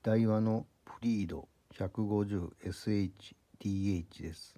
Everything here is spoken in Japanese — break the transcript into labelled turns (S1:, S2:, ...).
S1: ダイのプリード 150SHDH です。